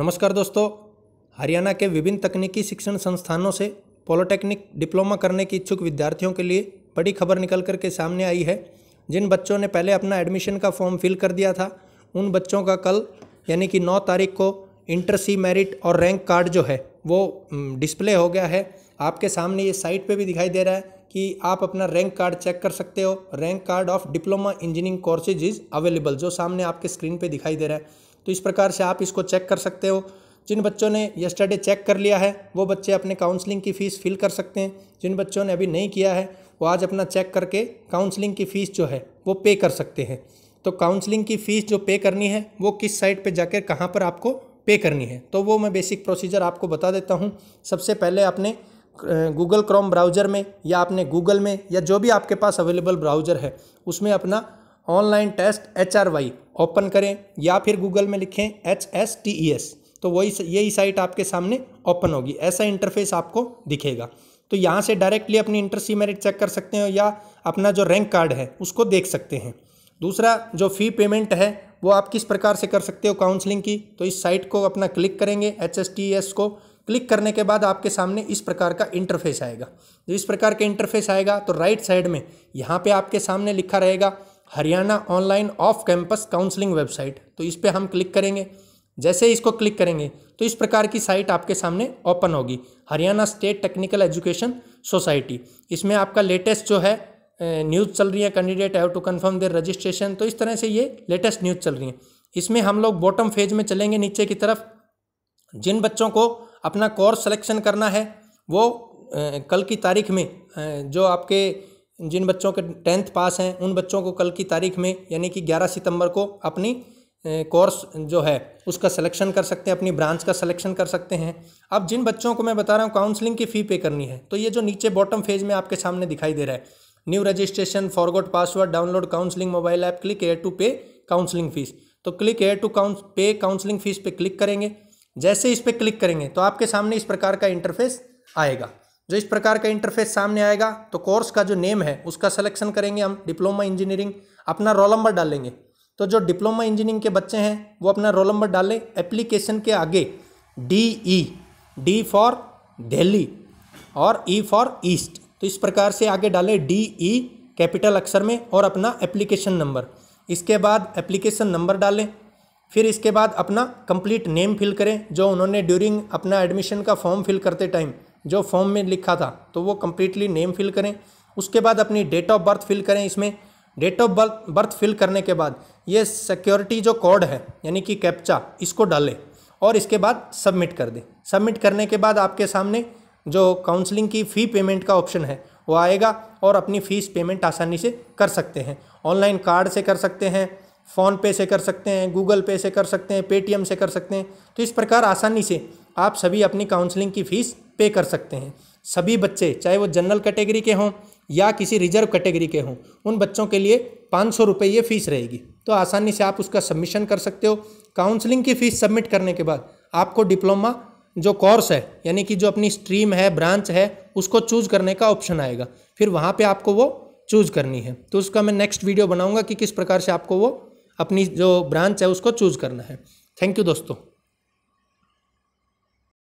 नमस्कार दोस्तों हरियाणा के विभिन्न तकनीकी शिक्षण संस्थानों से पॉलिटेक्निक डिप्लोमा करने के इच्छुक विद्यार्थियों के लिए बड़ी खबर निकल कर के सामने आई है जिन बच्चों ने पहले अपना एडमिशन का फॉर्म फिल कर दिया था उन बच्चों का कल यानी कि नौ तारीख को इंटर सी मेरिट और रैंक कार्ड जो है वो डिस्प्ले हो गया है आपके सामने ये साइट पर भी दिखाई दे रहा है कि आप अपना रैंक कार्ड चेक कर सकते हो rank card of diploma engineering courses is available जो सामने आपके स्क्रीन पर दिखाई दे रहा है तो इस प्रकार से आप इसको चेक कर सकते हो जिन बच्चों ने यस्टरडे चेक कर लिया है वो बच्चे अपने काउंसलिंग की फ़ीस फिल कर सकते हैं जिन बच्चों ने अभी नहीं किया है वो आज अपना चेक करके काउंसलिंग की फ़ीस जो है वो पे कर सकते हैं तो काउंसलिंग की फ़ीस जो पे करनी है वो किस साइट पे जाकर कहाँ पर आपको पे करनी है तो वो मैं बेसिक प्रोसीजर आपको बता देता हूँ सबसे पहले आपने गूगल क्रोम ब्राउज़र में या आपने गूगल में या जो भी आपके पास अवेलेबल ब्राउज़र है उसमें अपना online test H R Y open करें या फिर गूगल में लिखें H S T E S तो वही यही साइट आपके सामने ओपन होगी ऐसा इंटरफेस आपको दिखेगा तो यहाँ से डायरेक्टली अपनी इंटर सी मेरिट चेक कर सकते हैं या अपना जो रैंक कार्ड है उसको देख सकते हैं दूसरा जो फ़ी पेमेंट है वो आप किस प्रकार से कर सकते हो काउंसलिंग की तो इस साइट को अपना क्लिक करेंगे एच एस टी एस को क्लिक करने के बाद आपके सामने इस प्रकार का इंटरफेस आएगा जो तो इस प्रकार का इंटरफेस आएगा तो राइट साइड में यहाँ पे आपके सामने लिखा रहेगा Haryana online off campus counselling website तो इस पर हम क्लिक करेंगे जैसे इसको क्लिक करेंगे तो इस प्रकार की साइट आपके सामने ओपन होगी Haryana state technical education society इसमें आपका लेटेस्ट जो है न्यूज़ चल रही है candidate have to confirm their registration तो इस तरह से ये लेटेस्ट न्यूज़ चल रही है इसमें हम लोग बॉटम फेज में चलेंगे नीचे की तरफ जिन बच्चों को अपना कोर्स सिलेक्शन करना है वो कल की तारीख में जो आपके जिन बच्चों के टेंथ पास हैं उन बच्चों को कल की तारीख में यानी कि 11 सितंबर को अपनी कोर्स जो है उसका सिलेक्शन कर सकते हैं अपनी ब्रांच का सिलेक्शन कर सकते हैं अब जिन बच्चों को मैं बता रहा हूँ काउंसलिंग की फ़ी पे करनी है तो ये जो नीचे बॉटम फेज में आपके सामने दिखाई दे रहा है new registration forgot password download counselling mobile app click here to pay counselling fees तो क्लिक एयर टू काउंस पे काउंसलिंग फ़ीस पे क्लिक करेंगे जैसे इस पर क्लिक करेंगे तो आपके सामने इस प्रकार का इंटरफेस आएगा जो इस प्रकार का इंटरफेस सामने आएगा तो कोर्स का जो नेम है उसका सिलेक्शन करेंगे हम डिप्लोमा इंजीनियरिंग अपना रोल नंबर डालेंगे तो जो डिप्लोमा इंजीनियरिंग के बच्चे हैं वो अपना रोल नंबर डालें एप्लीकेशन के आगे D E D for Delhi और ई फॉर ईस्ट तो इस प्रकार से आगे डालें डी ई कैपिटल अक्षर में और अपना एप्लीकेशन नंबर इसके बाद एप्लीकेशन नंबर डालें फिर इसके बाद अपना कंप्लीट नेम फिल करें जो उन्होंने ड्यूरिंग अपना एडमिशन का फॉर्म फिल करते टाइम जो फॉर्म में लिखा था तो वो कम्प्लीटली नेम फिल करें उसके बाद अपनी डेट ऑफ बर्थ फिल करें इसमें date of birth birth fill करने के बाद ये सिक्योरिटी जो कोड है यानी कि कैप्चा इसको डालें और इसके बाद सबमिट कर दें सबमिट करने के बाद आपके सामने जो काउंसलिंग की फ़ी पेमेंट का ऑप्शन है वो आएगा और अपनी फ़ीस पेमेंट आसानी से कर सकते हैं ऑनलाइन कार्ड से कर सकते हैं फ़ोन पे से कर सकते हैं गूगल पे से कर सकते हैं पेटीएम से कर सकते हैं तो इस प्रकार आसानी से आप सभी अपनी काउंसलिंग की फ़ीस पे कर सकते हैं सभी बच्चे चाहे वो जनरल कैटेगरी के हों या किसी रिजर्व कैटेगरी के हों उन बच्चों के लिए पाँच सौ रुपये ये फ़ीस रहेगी तो आसानी से आप उसका सबमिशन कर सकते हो काउंसलिंग की फ़ीस सबमिट करने के बाद आपको डिप्लोमा जो कोर्स है यानी कि जो अपनी स्ट्रीम है ब्रांच है उसको चूज़ करने का ऑप्शन आएगा फिर वहाँ पर आपको वो चूज़ करनी है तो उसका मैं नेक्स्ट वीडियो बनाऊँगा कि किस प्रकार से आपको वो अपनी जो ब्रांच है उसको चूज़ करना है थैंक यू दोस्तों